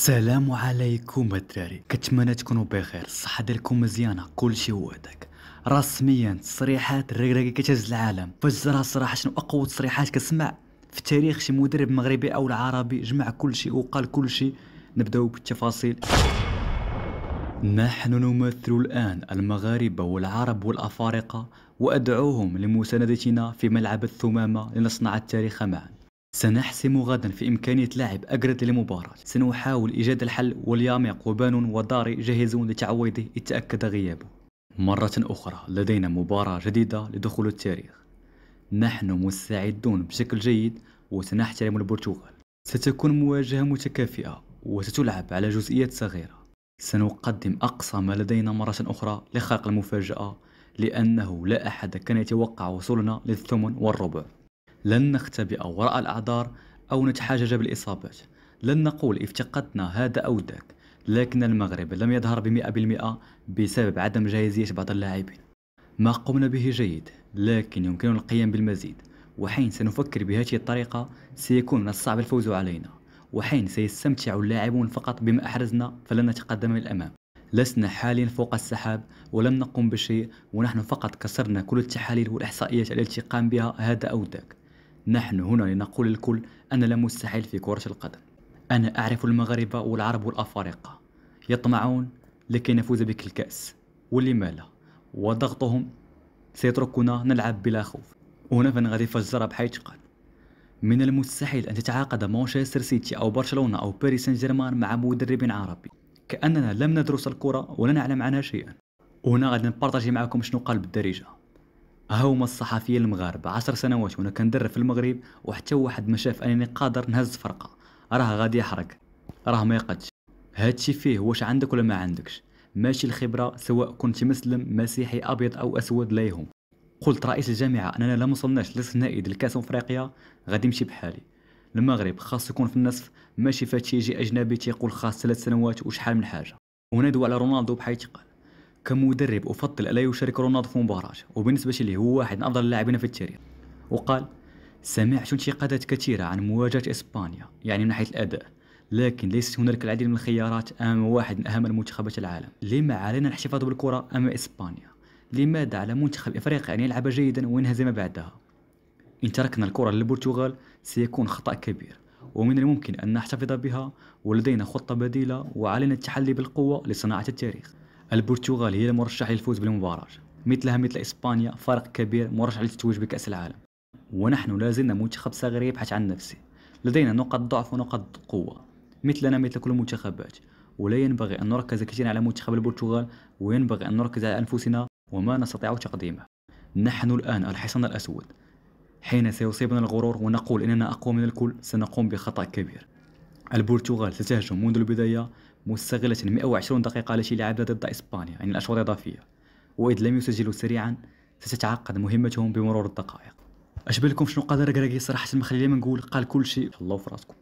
السلام عليكم الدراري كتمنى تكونوا بخير الصحة ديالكم مزيانة كلشي هو داك رسميا تصريحات الركراكي كتهز العالم فاش جرى الصراحة شنو أقوى تصريحات كسمع في تاريخ شي مدرب مغربي أو العربي جمع كلشي وقال كلشي نبداو بالتفاصيل نحن نمثل الآن المغاربة والعرب والأفارقة وأدعوهم لمساندتنا في ملعب الثمامة لنصنع التاريخ معا سنحسم غدا في إمكانية لاعب أجرد لمباراة سنحاول إيجاد الحل والياميق وبانون وداري جاهزون لتعويضه يتأكد غيابه مرة أخرى لدينا مباراة جديدة لدخول التاريخ نحن مستعدون بشكل جيد وسنحترم البرتغال ستكون مواجهة متكافئة وستلعب على جزئيات صغيرة سنقدم أقصى ما لدينا مرة أخرى لخلق المفاجأة لأنه لا أحد كان يتوقع وصولنا للثمن والربع لن نختبئ وراء الأعذار أو نتحاجج بالإصابات لن نقول افتقدنا هذا أو ذاك لكن المغرب لم يظهر بمئة بالمئة بسبب عدم جاهزية بعض اللاعبين ما قمنا به جيد لكن يمكننا القيام بالمزيد وحين سنفكر بهذه الطريقة سيكون من الصعب الفوز علينا وحين سيستمتع اللاعبون فقط بما أحرزنا فلن نتقدم للأمام لسنا حاليا فوق السحاب ولم نقم بشيء ونحن فقط كسرنا كل التحاليل والإحصائيات التي قام بها هذا أو ذاك نحن هنا لنقول للكل أن لا مستحيل في كرة القدم أنا أعرف المغاربة والعرب والأفارقة يطمعون لكي نفوز بك الكأس ولما لا وضغطهم سيتركنا نلعب بلا خوف هنا غادي يفجر بحيث قال من المستحيل أن تتعاقد مانشستر سيتي أو برشلونة أو باريس سان جيرمان مع مدرب عربي كأننا لم ندرس الكرة ولا نعلم عنها شيئا وهنا غادي نبارطاجي معكم شنو قال بالدارجة هما الصحفية المغاربة عشر سنوات وانا كندرب في المغرب وحتى واحد ما شاف انني قادر نهز فرقة راه غادي يحرق راه ما يقدش هادشي فيه واش عندك ولا ما عندكش ماشي الخبرة سواء كنت مسلم مسيحي ابيض او اسود لا يهم قلت رئيس الجامعة اننا لا مصلناش للثنائي ديال كاس افريقيا غادي نمشي بحالي المغرب خاص يكون في النصف ماشي فاتشي يجي اجنبي تيقول خاص ثلاث سنوات وشحال من حاجة وندوي على رونالدو بحال قال كمدرب افضل الا يشارك رونالدو في مباراه وبالنسبه لي هو واحد من افضل اللاعبين في التاريخ وقال سمعت انتقادات كثيره عن مواجهه اسبانيا يعني من ناحيه الاداء لكن ليست هناك العديد من الخيارات امام واحد من اهم المنتخبات العالم لما علينا الاحتفاظ بالكره امام اسبانيا لماذا على منتخب افريقيا ان يلعب جيدا وينهزم بعدها ان تركنا الكره للبرتغال سيكون خطا كبير ومن الممكن ان نحتفظ بها ولدينا خطه بديله وعلينا التحلي بالقوه لصناعه التاريخ البرتغال هي المرشح للفوز بالمباراة مثلها مثل إسبانيا فرق كبير مرشح للتتويج بكأس العالم ونحن لازلنا منتخب صغير يبحث عن نفسه لدينا نقط ضعف ونقط قوة مثلنا مثل كل المنتخبات ولا ينبغي أن نركز كثيرا على منتخب البرتغال وينبغي أن نركز على أنفسنا وما نستطيع تقديمه نحن الآن الحصان الأسود حين سيصيبنا الغرور ونقول إننا أقوى من الكل سنقوم بخطأ كبير البرتغال ستهجم منذ البداية مستغلة 120 دقيقة التي لعبة ضد إسبانيا يعني الأشواط الإضافية وإذ لم يسجلوا سريعا ستتعقد مهمتهم بمرور الدقائق أشبه لكم شنو قادر ركراكي صراحة ما خلينا ما نقول قال كل شيء الله فراسكم